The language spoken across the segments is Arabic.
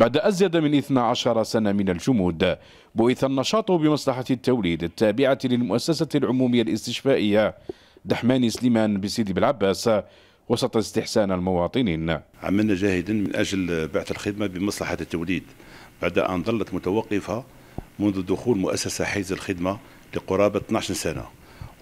بعد أزيد من 12 سنة من الجمود بؤث النشاط بمصلحة التوليد التابعة للمؤسسة العمومية الاستشفائية دحماني سليمان بسيدي بالعباس وسط استحسان المواطنين عملنا جاهدا من أجل بعث الخدمة بمصلحة التوليد بعد أن ظلت متوقفة منذ دخول مؤسسة حيز الخدمة لقرابة 12 سنة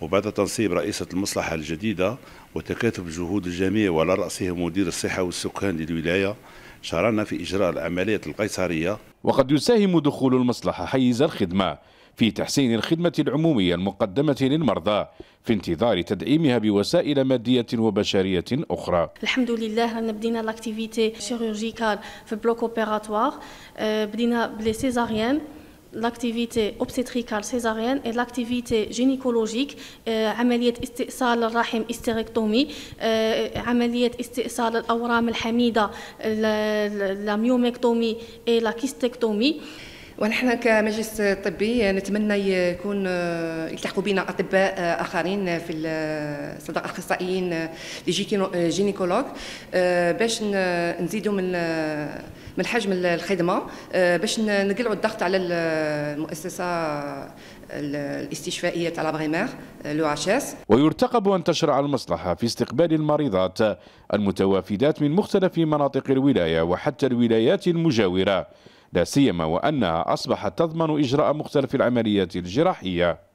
وبعد تنصيب رئيسة المصلحة الجديدة وتكاتف جهود الجميع وعلى رأسهم مدير الصحة والسكان للولاية شرعنا في إجراء العملية القيصرية وقد يساهم دخول المصلحة حيز الخدمة في تحسين الخدمة العمومية المقدمة للمرضى في انتظار تدعيمها بوسائل مادية وبشرية أخرى الحمد لله رانا بدينا لاكتيفيتي شيروجيكال في بلوك اوبيراتوار آه، بدينا بلي سيزاريان l'activité obstétricale césarienne et l'activité gynécologique عملية استئصال الرحم استريكتومي عملية استئصال الأورام الحميدة la myomectomie et la kystéctomie ونحن كمجلس طبي نتمنى يكون آه، يلتحقوا بنا اطباء آه، اخرين في الاخصائيين آه، اخصائيين جينيكولوج باش نزيدوا من من حجم الخدمه باش نقلعوا الضغط على المؤسسه الاستشفائيه تاع لابغيمير لو عشاس ويرتقب ان تشرع المصلحه في استقبال المريضات المتوافدات من مختلف مناطق الولايه وحتى الولايات المجاوره لا سيما وأنها أصبحت تضمن إجراء مختلف العمليات الجراحية